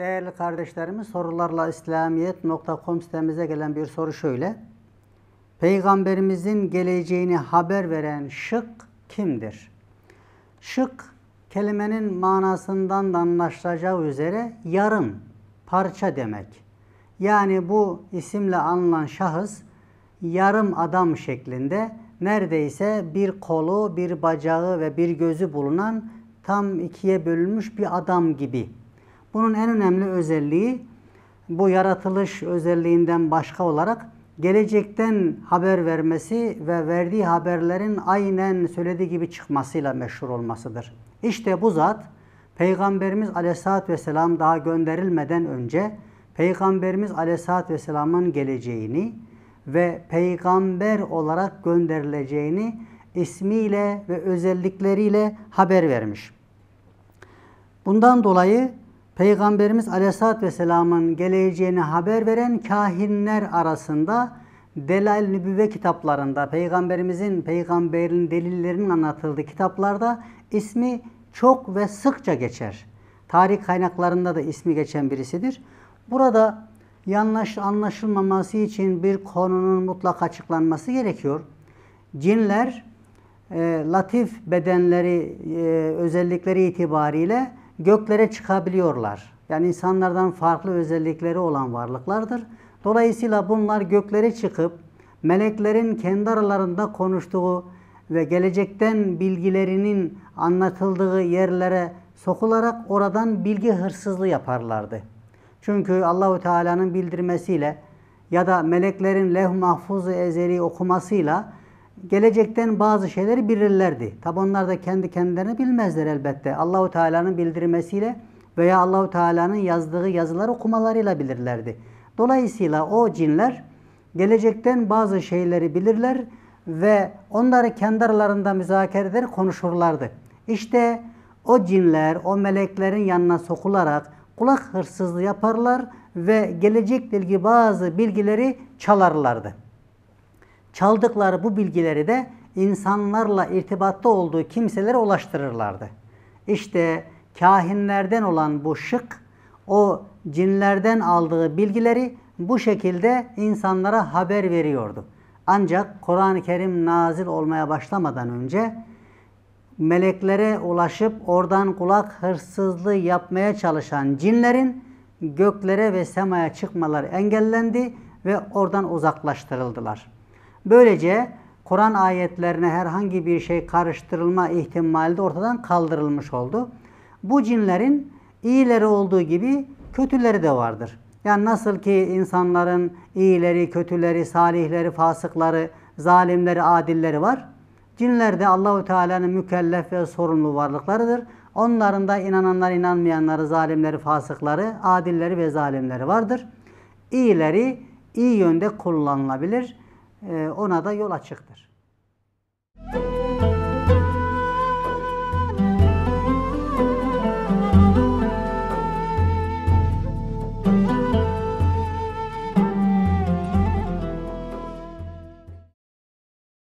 Değerli kardeşlerimiz sorularla İslamiyet.com sitemize gelen bir soru şöyle. Peygamberimizin geleceğini haber veren şık kimdir? Şık kelimenin manasından da anlaşılacağı üzere yarım, parça demek. Yani bu isimle anılan şahıs yarım adam şeklinde neredeyse bir kolu, bir bacağı ve bir gözü bulunan tam ikiye bölünmüş bir adam gibi bunun en önemli özelliği bu yaratılış özelliğinden başka olarak gelecekten haber vermesi ve verdiği haberlerin aynen söylediği gibi çıkmasıyla meşhur olmasıdır. İşte bu zat Peygamberimiz Aleyhisselatü Vesselam daha gönderilmeden önce Peygamberimiz Aleyhisselatü Vesselam'ın geleceğini ve peygamber olarak gönderileceğini ismiyle ve özellikleriyle haber vermiş. Bundan dolayı Peygamberimiz Aleyhisselatü Vesselam'ın geleceğini haber veren kahinler arasında Delail Nübüvve kitaplarında, Peygamberimizin, peygamberin delillerinin anlatıldığı kitaplarda ismi çok ve sıkça geçer. Tarih kaynaklarında da ismi geçen birisidir. Burada yanlış anlaşılmaması için bir konunun mutlak açıklanması gerekiyor. Cinler e, latif bedenleri, e, özellikleri itibariyle göklere çıkabiliyorlar. Yani insanlardan farklı özellikleri olan varlıklardır. Dolayısıyla bunlar göklere çıkıp meleklerin kendi aralarında konuştuğu ve gelecekten bilgilerinin anlatıldığı yerlere sokularak oradan bilgi hırsızlığı yaparlardı. Çünkü Allahu Teala'nın bildirmesiyle ya da meleklerin leh mahfuzu ezeli okumasıyla gelecekten bazı şeyleri bilirlerdi. Tabi onlar da kendi kendilerini bilmezler elbette. Allahu Teala'nın bildirmesiyle veya Allahu Teala'nın yazdığı yazılar okumalarıyla bilirlerdi. Dolayısıyla o cinler gelecekten bazı şeyleri bilirler ve onları kendi aralarında müzakere eder, konuşurlardı. İşte o cinler, o meleklerin yanına sokularak kulak hırsızlığı yaparlar ve gelecekle ilgili bazı bilgileri çalarlardı. Çaldıkları bu bilgileri de insanlarla irtibatta olduğu kimselere ulaştırırlardı. İşte kahinlerden olan bu şık o cinlerden aldığı bilgileri bu şekilde insanlara haber veriyordu. Ancak Kur'an-ı Kerim nazil olmaya başlamadan önce meleklere ulaşıp oradan kulak hırsızlığı yapmaya çalışan cinlerin göklere ve semaya çıkmaları engellendi ve oradan uzaklaştırıldılar.'' Böylece Kur'an ayetlerine herhangi bir şey karıştırılma ihtimali de ortadan kaldırılmış oldu. Bu cinlerin iyileri olduğu gibi kötüleri de vardır. Yani nasıl ki insanların iyileri, kötüleri, salihleri, fasıkları, zalimleri, adilleri var. Cinler de Allahu Teala'nın mükellef ve sorumlu varlıklarıdır. Onların da inananlar, inanmayanları, zalimleri, fasıkları, adilleri ve zalimleri vardır. İyileri iyi yönde kullanılabilir. Ee, ona da yol açıktır.